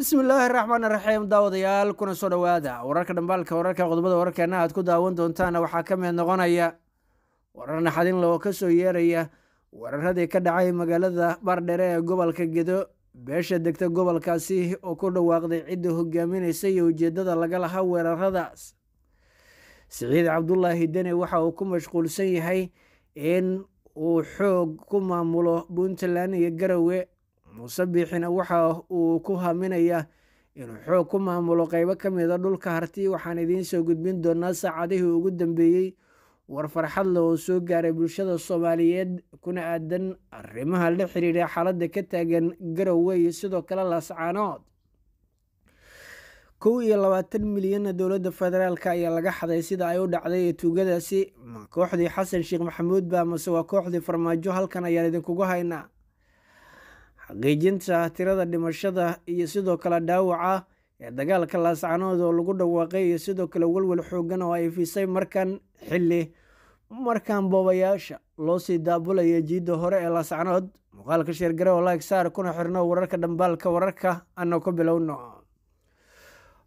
bismi illaahi raxmaan raxiim daawadayaal kuna soo dhowaada wararka dhambaalka wararka qodobada wararkeena aad ku daawan doontaana waxaa ka mid noqonaya warar naxdin loo ka soo yeeraya weeraradii ka dhacay magaalada baardhere ee gobolka gedo beesha degta gobolkaasi oo ku dhawaaqday cidda hogaaminaysa iyo ujeedada laga lahaa weeraradaas siciid cabdulaahi dene waxa uu ku mashquulsan yahay in uu xoog ku maamulo puntland iyo garowe muuse biixina waxa uu ku haminayaa inuu xoog ku maamulo qeybo ka mida dhulka harti waxaan idiin soo gudbin doonaa saacadihii ugu dambeeyey war farxad leh oo soo gaaray bulshada soomaaliyeed kuna aadan arrimaha la xiriira xaaladda ka taagan garowe sidoo kale laascaanood kow iyo labaatan milyana dowladda federaalka ayaa laga xaday sida ay u dhacday ee tuugadaasi ma kooxdii xasan sheekh maxamuud baamase waa kooxdii farmaajo halkan ayaan idinkugu haynaa xaqiijinta tirada dhimashada iyo sidoo kale dhaawaca ee dagaalka laascanood oo lagu dhawaaqay iyo sidoo kale welwel xooggan oo ay fiisay markan xilli markaan boobayaasha loo sii daabulaya jiidda hore ee laascanood muuqaalka sheergare oo laegsaar kuna xirno wararka dhambaalka wararka ana ku bilowno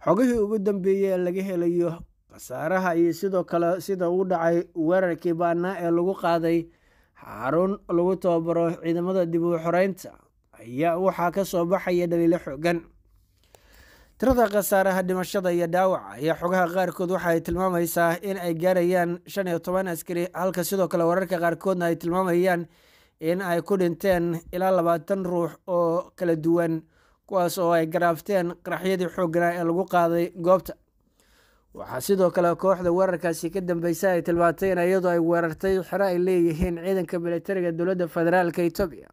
xogihii ugu dambeeyey ee laga helayo khasaaraha iyo sidoo kale sida uu dhacay weerarkii baanaa ee lagu qaaday xaarun lagu tababaro ciidamada dib u xoreynta ayaa waxaa ka soo baxaya dhaliilo xoogan tirada khasaaraha dhimashada iyo dhaawaca ayaa xogaha qaarkood waxa ay tilmaamaysaa in ay gaarayaan shan iyo toban askari halka sidoo kale wararka qaarkoodna ay tilmaamayaan in ay ku dhinteen ilaa labaatan ruux oo kala duwan kuwaas oo ay garaafteen qaraxyadii xooganaa ee lagu qaaday goobta waxaa sidoo kale kooxda weerarkaasi ka dambeysa ay tilmaantay in iyadoo ay weerartay xero ay leeyihiin ciidanka milatariga dowladda federaalka etoobiya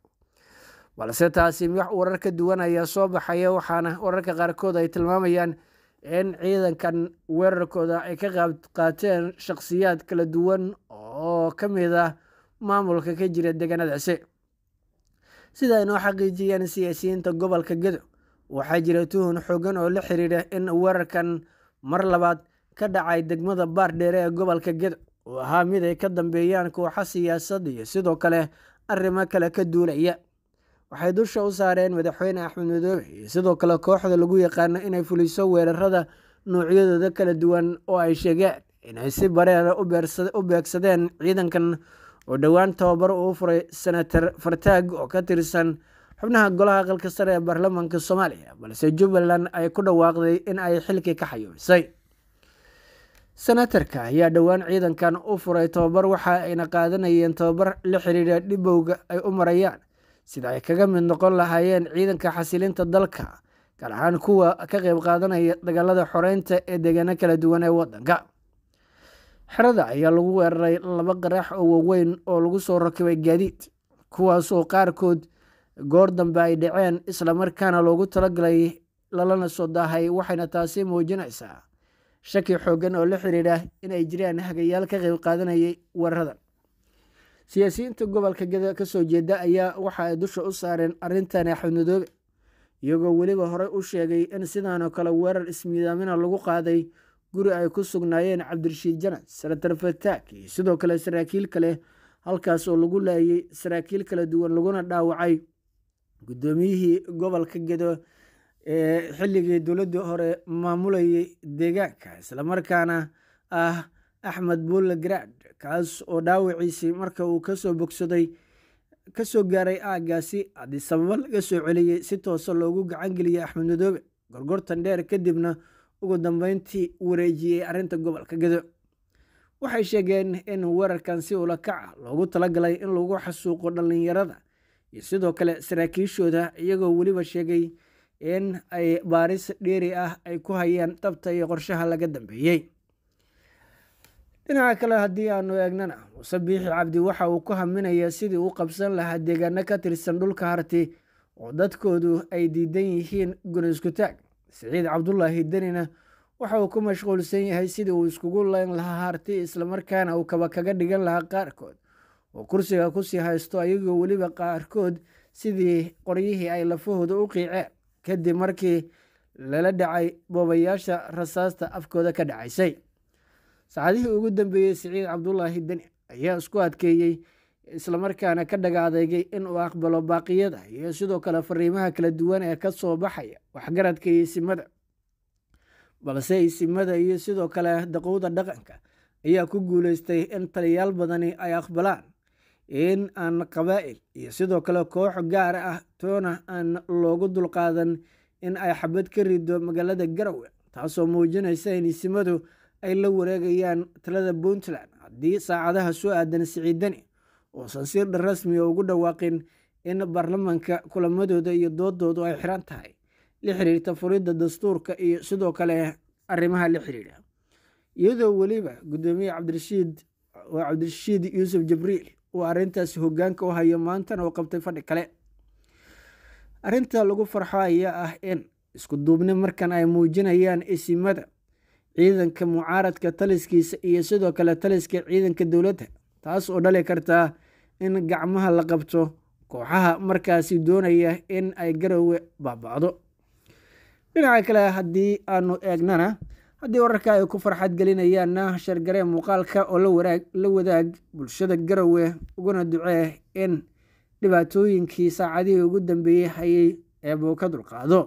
balse taasi wax warar ka duwan ayaa soo baxaya waxaana wararka qaarkood ay tilmaamayaan in ciidankan weerarkooda ay ka qaabqaateen shakhsiyaad kala duwan oo ka mid ah maamulka ka jira deegaanada sida ay noo xaqiijiyeen siyaasiyiinta gobolka gedo waxaa jira tuhun xoogan oo la xiriira in weerarkan mar labaad ka dhacay degmada baardheere ee gobolka gedo oo ahaa mid ay ka dambeeyaan kooxo siyaasad iyo sidoo kale arrimo kale ka duulaya waxay dusha u saareen madaxweyne axmed madoobe iyo sidoo kale kooxda lagu yaqaano inay fuliso weerarada noocyadooda kala duwan oo ay sheegeen inay si bareera u beegsadeen ciidankan oo dhowaan tababar uu furay senator fartaag oo ka tirsan xubnaha golaha aqalka sare ee baarlamaanka soomaaliya balse jubbaland ay ku dhawaaqday in ay xilkii ka xayuubisay senatarka ayaa dhowaan ciidankan u furay tababar waxa ayna qaadanayeen tababar la xiriira dhibowga ay u marayaan sida ay kaga mid noqon lahaayeen ciidanka xasilinta dalka gaar ahaan kuwa ka qayb qaadanaya dagaalada xoreynta ee deegaano kala duwan ee wadanka xerada ayaa lagu weeraray laba qarax oo waaweyn oo lagu soo rakibay gaadiid kuwaasoo qaarkood goor dambe ay dhaceen islamarkaana loogu talagalay lalana soo daahay waxayna taasi muujinaysaa shaki xooggan oo la xiriira inay jiraan hagayaal ka qayb qaadanayay weeraradan siyaasiyiinta gobolka gada kasoo jeeda ayaa waxa ay dusha u saareen arrintan axmedmadoobe iyagoo weliba horey u sheegay in sidaanoo kale weerar ismiidaamina lagu qaaday guri ay ku sugnaayeen cabdirashiid janad sanatar fataak iyo sidoo kale saraakiil kale halkaas oo lagu laayay saraakiil kala duwan laguna dhaawacay guddoomiyihii gobolka gedo ee xilligii dowladii hore maamulayay deegaanka islamarkaana ah axmed buulle kaas oo dhaawaciisii marka uu kasoo bogsaday kasoo gaaray aagaasi haddii sababo laga soo celiyay si toosa loogu gacan geliyey axmed madoobe gorgortan dheer kadibna ugu dambeyntii wareejiyey arrinta gobolka gedo waxay sheegeen in weerarkan si ula kaca ah loogu talagalay in lagu xasuuqo dhallinyarada iyo sidoo kale saraakiishooda iyagoo weliba sheegay in ay baaris dheeri ah ay ku hayeen dabta iyo qorshaha laga dambeeyey dhinaca kale haddii aanu eegnana musabiixi cabdi waxa uu ku haminayaa sidii u qabsan lahaa deegaano ka tirsan dhulka harti oo dadkoodu ay diidan yihiin gunaysku-taag siciid cabdulaahi denina waxa uu ku mashquulsan yahay sidii uu iskugu leyn lahaa harti islamarkaana uu kaba kaga dhigan lahaa qaarkood oo kursiga kusii haysto ayagoo weliba qaarkood sidii qoryihii ay lafahooda u qiiceen kadib markii lala dhacay boobayaasha rasaasta afkooda ka dhacaysay saacadihii ugu dambeeyey siciid cabdulaahi deni ayaa isku adkeeyey islamarkaana ka dhagaadeegay inuu aqbalo baaqiyada iyo sidoo kale fariimaha kala duwan ee ka soo baxaya waxgaradka iyo isimada balse isimada iyo sidoo kale daqowda dhaqanka ayaa ku guuleystay in taliyaal badani ay aqbalaan in aan qabaa'il iyo sidoo kale koox gaar ah toona aan loogu dulqaadan in ay xabad ka rido magaalada garowe taasoo muujinaysa in isimadu ay la wareegayaan talada puntland haddii saacadaha soo aadan siciidani uusan si rasmiya ah ugu dhawaaqin in baarlamaanka kulamadooda iyo doodoodu ay xiran tahay la xiriirta furidda dastuurka iyo sidoo kale arrimaha la xiriira iyadoo weliba gudoomiye cabdirashiid waa cabdirashiid yuusuf jibriil uu arrintaasi hoggaanka u hayo maantana uu qabtay fadhi kale arrinta lagu farxo ayaa ah in isku duubni markan ay muujinayaan isimada ciidanka mucaaradka taliskiisa iyo sidoo kale taliska ciidanka dowladda taas oo dhali kartaa in gacmaha la qabto kooxaha markaasi doonaya in ay garowe baabacdo dhinaca kale haddii aanu eegnana haddii wararka ay ku farxad gelinayaanna shargaree muuqaalka oo la wadaag bulshada garowe uguna ducee in dhibaatooyinkii saacadihii ugu dambeeyey hayay eeboo ka dulqaado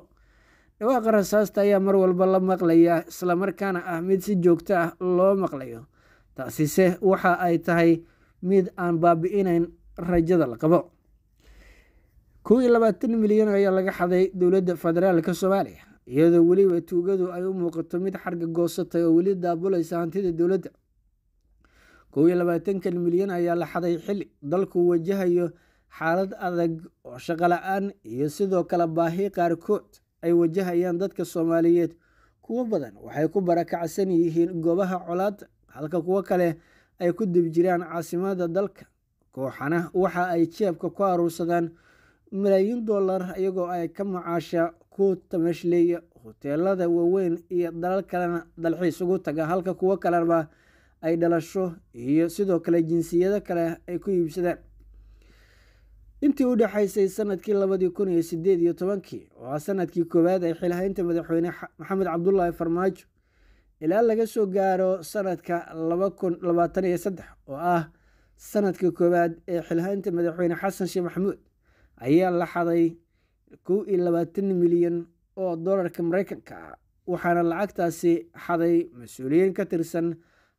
dhawaaqa rasaasta ayaa mar walba la maqlayaa islamarkaana ah mid si joogto ah loo maqlayo taasise waxa ay tahay mid aan baabi-inayn rajada la qabo kow iyo labaatan milyan ayaa laga xaday dowladda federaalka soomaaliya iyadoo weliba tuugadu ay u muuqato mid xarga goosatay oo weli daabulaysa hantida dowladda kow iyo labaatankan milyan ayaa la xaday xili dalku wajahayo xaalad adag oo shaqola aan iyo sidoo kale baahi qaarkood ay wajahayaan dadka soomaaliyeed kuwo badan waxay ku barakacsan yihiin goobaha colaadda halka kuwo kale ay ku dib jiraan caasimada dalka kooxana waxa ay jeebka ku aruursadaan malaayiin dollar iyagoo ay ka macaasha ku tamashleeya hoteelada waaweyn iyo dalal kalena dalxiis ugu taga halka kuwo kalenba ay dhalasho iyo sidoo kale jinsiyado kale ay ku iibsadaan intii u dhexaysay sanadkii labadii kun iyo sideed iyo tobankii oo ah sanadkii koowaad ee xilhaynta madaxweyne maxamed cabdulaahi farmaajo ilaa laga soo gaaro sanadka laba kun labaatan iyo saddex oo ah sanadka koowaad ee xilhaynta madaxweyne xasan sheekh maxamuud ayaa la xaday kow iyo labaatan milyan oo dolarka mareykanka ah waxaana lacagtaasi xaday mas-uuliyiin ka tirsan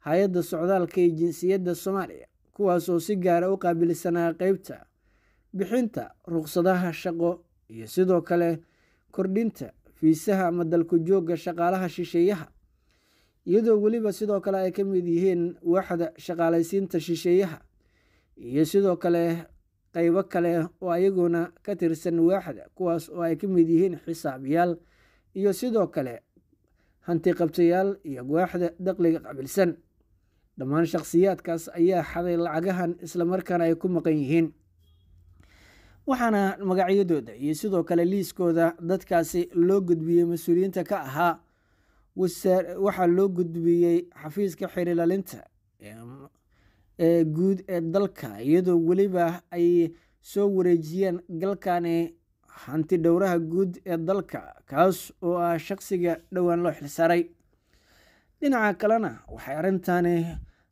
hay-adda socdaalka iyo jinsiyadda soomaaliya kuwaas oo si gaara ah u qaabilsanaa qeybta bixinta ruqsadaha shaqo iyo sidoo kale kordhinta fiisaha ama dalku joogga shaqaalaha shisheeyaha iyadoo weliba sidoo kale ay ka mid yihiin waaxda shaqaalaysiinta shisheeyaha iyo sidoo kale qeybo kale oo ayaguna ka tirsan waaxda kuwaas oo ay ka mid yihiin xisaabyaal iyo sidoo kale hantiqabtayaal iyo waaxda daqliga qabilsan dhammaan shakhsiyaadkaas ayaa xaday lacagahan islamarkaana ay ku maqan yihiin waxaana magacyadooda iyo sidoo kale liiskooda dadkaasi loo gudbiyey mas-uuliyiinta ka ahaa waxaa loo gudbiyey xafiiska xirilalinta ee guud ee dalka iyadoo weliba ay soo wareejiyeen galkani hanti dhowraha guud ee dalka kaas oo ah shaqsiga dhowaan loo xilsaray dhinaca kalena waxay arrintani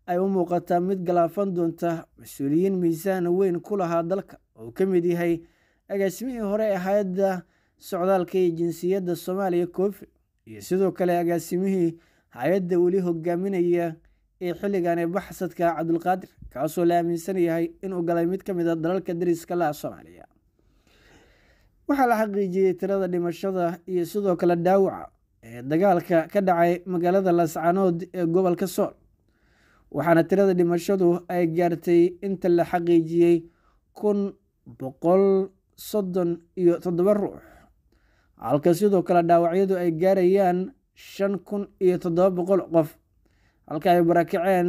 ay u muuqataa mid galaafan doonta mas-uuliyiin miisaan weyn ku lahaa dalka oo ka mid yahay agaasimihii hore ee hay-adda socdaalka iyo jinsiyadda soomaaliya koofi iyo sidoo kale agaasimihii hay-adda weli hogaaminaya ee xilligan ee baxsadka cabdulqaadir kaasoo la aaminsan yahay inuu galay mid ka mid a ah dalalka dariska laha soomaaliya waxaa la xaqiijiyey tirada dhimashada iyo sidoo kale dhaawaca ee dagaalka ka dhacay magaalada lascanood ee gobolka sool waxaana tirada dhimashadu ay gaartay inta la xaqiijiyey kun boqol soddon iyo toddoba ruux halka sidoo kale dhaawacyadu ay gaarayaan shan kun iyo toddoba boqol qof halka ay barakaceen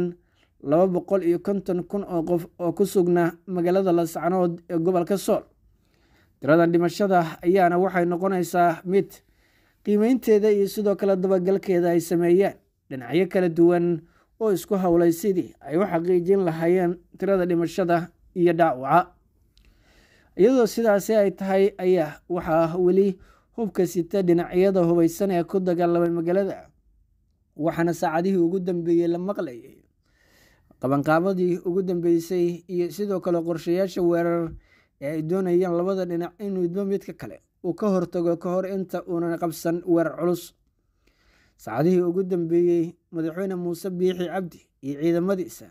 laba boqol iyo konton kun oo qof oo ku sugnaa magaalada lascanood ee gobolka sool tiradan dhimashada ayaana waxay noqonaysaa mid qiimeynteeda iyo sidoo kale dabagalkeeda ay sameeyaan dhinacyo kala duwan oo isku howlay sidii ay u xaqiijin lahaayeen tirada dhimashada iyo dhaawaca iyadoo sidaasi ay tahay ayaa waxaa ah weli hubka sita dhinacyada hubaysan ee ku dagaalamay magaalada waxaana saacadihii ugu dambeeyey la maqlayay qabanqaabadii ugu dambeysay iyo sidoo kale qorshayaasha weerar ee ay doonayeen labada dhinac in midba midka kale uu ka hortago ka hor inta uunan qabsan weerar culus saacadihii ugu dambeeyey madaxweyne muuse biixi cabdi iyo ciidamadiisa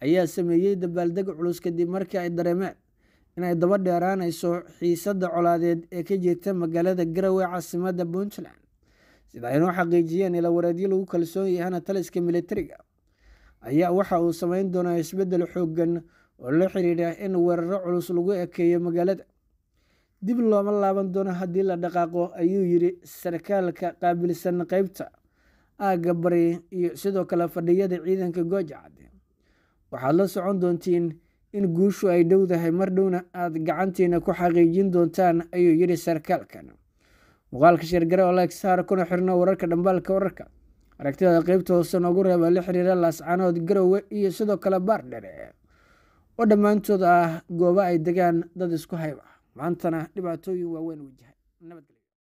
ayaa sameeyey dabaaldeg culus kadib markii ay dareemeen inay daba dheeraanayso xiisadda colaadeed ee ka jirta magaalada garowe caasimada puntland sida aynoo xaqiijiyeen ila wareedyo lagu kalsoon yahana taliska militariga ayaa waxa uu samayn doonaa isbeddel xooggan oo la xiriira in weeraro culus lagu ekeeyo magaalada dib looma laaban doono haddii la dhaqaaqo ayuu yidhi sarkaalka qaabilsan qeybta aagga bari iyo sidoo kale fadhiyada ciidanka goojcade waxaad la socon doontiin in guushu ay dhowdahay mar dhowna aada gacantiina ku xaqiijin doontaan ayuu yidhi sarkaalkan muqaalka shirgare oo leegsaar kuna xirno wararka dhambaalka wararka aragtida qeybta hoose noogu reeba la xiriira laascanood garowe iyo sidoo kale baardhere oo dhammaantood ah goobo ay degaan dad isku hayb ah. maantana dhibaatooyin waaweyn wajahay